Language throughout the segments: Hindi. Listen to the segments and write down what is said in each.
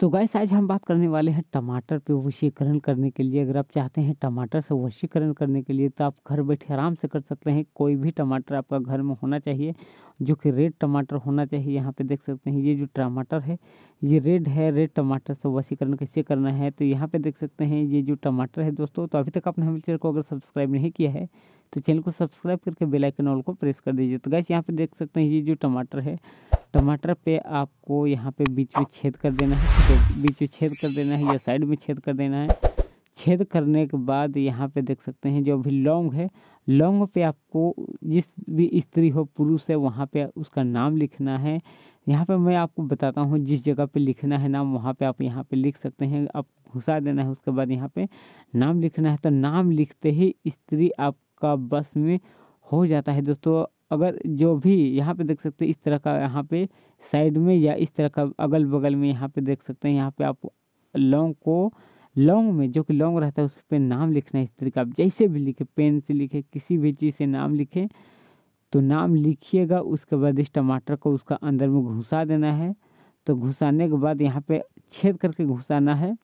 तो गैस आज हम बात करने वाले हैं टमाटर पे वशीकरण करने के लिए अगर आप चाहते हैं टमाटर से वशीकरण करने के लिए तो आप घर बैठे आराम से कर सकते हैं कोई भी टमाटर आपका घर में होना चाहिए जो कि रेड टमाटर होना चाहिए यहाँ पे देख सकते हैं ये जो टमाटर है ये रेड है रेड टमाटर से वशीकरण कैसे करना है तो यहाँ पर देख सकते हैं ये जो टमाटर है दोस्तों तो अभी तक आपने हमारे चैनल को अगर सब्सक्राइब नहीं किया है तो चैनल को सब्सक्राइब करके बेल आइकन ऑल को प्रेस कर दीजिए तो गैस यहाँ पे देख सकते हैं ये जो टमाटर है टमाटर पे आपको यहाँ पे बीच में छेद कर देना है है बीच में छेद कर देना है या साइड में छेद कर देना है छेद करने के बाद यहाँ पे देख सकते हैं जो भी लौंग है लौंग पे आपको जिस भी स्त्री हो पुरुष है वहाँ पे उसका नाम लिखना है यहाँ पे मैं आपको बताता हूँ जिस जगह पे लिखना है नाम वहाँ पे आप यहाँ पे लिख सकते हैं आप घुसा देना है उसके बाद यहाँ पे नाम लिखना है तो नाम लिखते ही स्त्री आपका बस में हो जाता है दोस्तों अगर जो भी यहाँ पे देख सकते हैं इस तरह का यहाँ पे साइड में या इस तरह का अगल बगल में यहाँ पे देख सकते हैं यहाँ पे आप लौंग को लॉन्ग में जो कि लॉन्ग रहता है उस पर नाम लिखना इस तरीके आप जैसे भी लिखे पेन से लिखे किसी भी चीज़ से नाम लिखे तो नाम लिखिएगा उसके बाद इस टमाटर को उसका अंदर में घुसा देना है तो घुसाने के बाद यहाँ पे छेद करके घुसाना है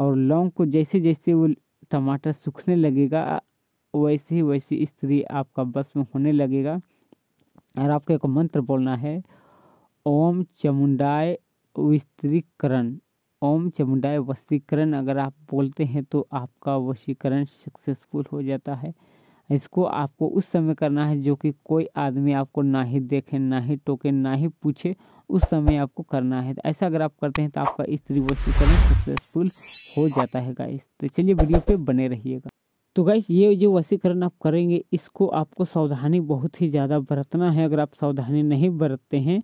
और लौंग को जैसे जैसे वो टमाटर सूखने लगेगा वैसे ही वैसे इस तरह आपका बस में होने लगेगा और आपको एक मंत्र बोलना है ओम चमुंडाय विस्तरीकरण ओम चमुंडाय वशीकरण अगर आप बोलते हैं तो आपका वशीकरण सक्सेसफुल हो जाता है इसको आपको उस समय करना है जो कि कोई आदमी आपको ना ही देखे ना ही टोके ना ही पूछे उस समय आपको करना है ऐसा अगर आप करते हैं तो आपका स्त्री वशीकरण सक्सेसफुल हो जाता है गाइस तो चलिए वीडियो पे बने रहिएगा तो गाइस ये जो वशीकरण आप करेंगे इसको आपको सावधानी बहुत ही ज़्यादा बरतना है अगर आप सावधानी नहीं बरतते हैं